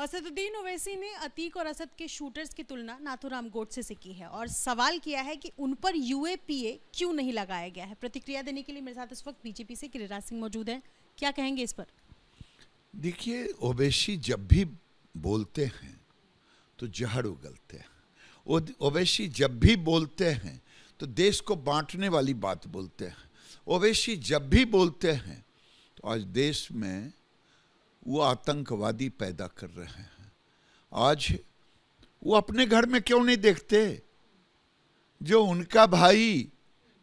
असदुद्दीन ओवैसी ने अतीक और असद के शूटर्स की तुलना नाथुराम गोडसे से की है और सवाल किया है कि उन पर यूएपीए क्यों नहीं लगाया गया है प्रतिक्रिया देने के लिए मेरे साथ इस वक्त बीजेपी से गिरिराज सिंह मौजूद हैं क्या कहेंगे इस पर देखिए ओवैसी जब भी बोलते हैं तो जहर उगलते हैं ओवैसी जब भी बोलते हैं तो देश को बांटने वाली बात बोलते हैं ओवैसी जब भी बोलते हैं तो आज देश में वो आतंकवादी पैदा कर रहे हैं आज वो अपने घर में क्यों नहीं देखते जो उनका भाई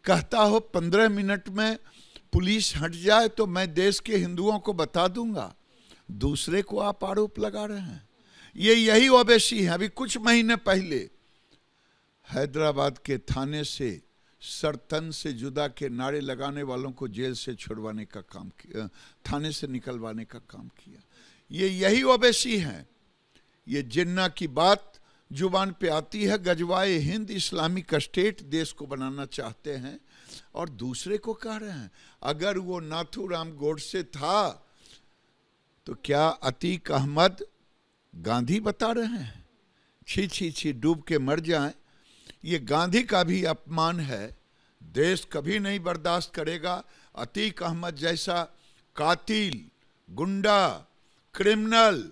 कहता हो पंद्रह मिनट में पुलिस हट जाए तो मैं देश के हिंदुओं को बता दूंगा दूसरे को आप आरोप लगा रहे हैं ये यही ओबेसी है अभी कुछ महीने पहले हैदराबाद के थाने से सरतन से जुदा के नारे लगाने वालों को जेल से छुड़वाने का काम किया थाने से निकलवाने का काम किया ये यही ओबेसी हैं ये जिन्ना की बात जुबान पे आती है गजवाए हिंद इस्लामिक स्टेट देश को बनाना चाहते हैं और दूसरे को कह रहे हैं अगर वो नाथू गोड गोडसे था तो क्या अतीक अहमद गांधी बता रहे हैं छी छी छी डूब के मर जाएं ये गांधी का भी अपमान है देश कभी नहीं बर्दाश्त करेगा अतीक अहमद जैसा कातिल गुंडा क्रिमिनल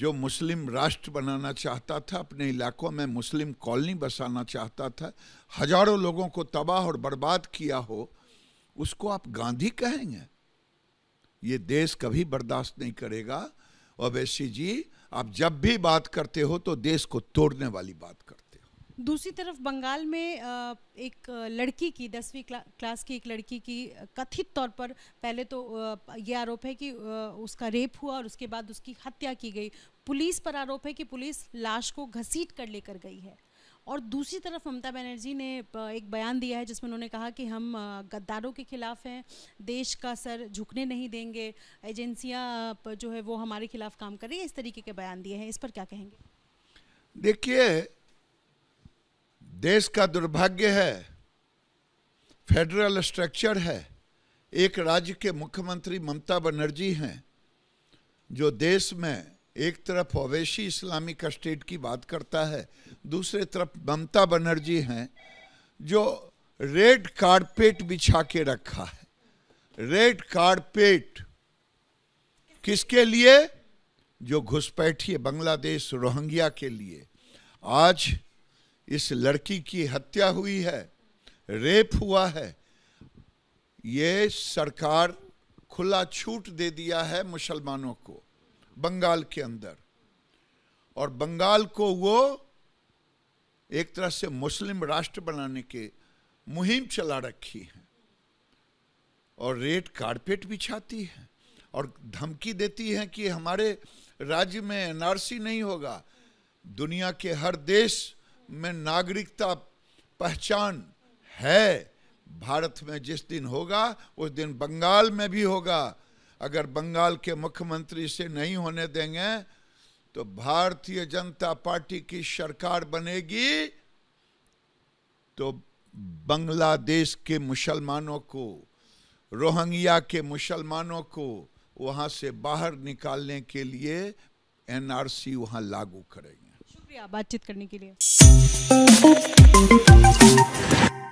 जो मुस्लिम राष्ट्र बनाना चाहता था अपने इलाकों में मुस्लिम कॉलोनी बसाना चाहता था हजारों लोगों को तबाह और बर्बाद किया हो उसको आप गांधी कहेंगे ये देश कभी बर्दाश्त नहीं करेगा ओवैसी जी आप जब भी बात करते हो तो देश को तोड़ने वाली बात करते हो दूसरी तरफ बंगाल में एक लड़की की दसवीं क्लास की एक लड़की की कथित तौर पर पहले तो ये आरोप है कि उसका रेप हुआ और उसके बाद उसकी हत्या की गई पुलिस पर आरोप है कि पुलिस लाश को घसीट कर लेकर गई है और दूसरी तरफ ममता बनर्जी ने एक बयान दिया है जिसमें उन्होंने कहा कि हम गद्दारों के खिलाफ हैं देश का सर झुकने नहीं देंगे एजेंसियां जो है वो हमारे खिलाफ काम कर रही है इस तरीके के बयान दिए हैं इस पर क्या कहेंगे देखिए देश का दुर्भाग्य है फेडरल स्ट्रक्चर है एक राज्य के मुख्यमंत्री ममता बनर्जी हैं जो देश में एक तरफ अवैशी इस्लामिक स्टेट की बात करता है दूसरे तरफ ममता बनर्जी हैं जो रेड कारपेट बिछा के रखा है रेड कारपेट किसके लिए जो घुसपैठी है बांग्लादेश रोहंग्या के लिए आज इस लड़की की हत्या हुई है रेप हुआ है ये सरकार खुला छूट दे दिया है मुसलमानों को बंगाल के अंदर और बंगाल को वो एक तरह से मुस्लिम राष्ट्र बनाने के मुहिम चला रखी है और रेड कारपेट बिछाती है और धमकी देती है कि हमारे राज्य में एनआरसी नहीं होगा दुनिया के हर देश में नागरिकता पहचान है भारत में जिस दिन होगा उस दिन बंगाल में भी होगा अगर बंगाल के मुख्यमंत्री से नहीं होने देंगे तो भारतीय जनता पार्टी की सरकार बनेगी तो बांग्लादेश के मुसलमानों को रोहंग्या के मुसलमानों को वहां से बाहर निकालने के लिए एनआरसी वहां लागू करेंगे शुक्रिया बातचीत करने के लिए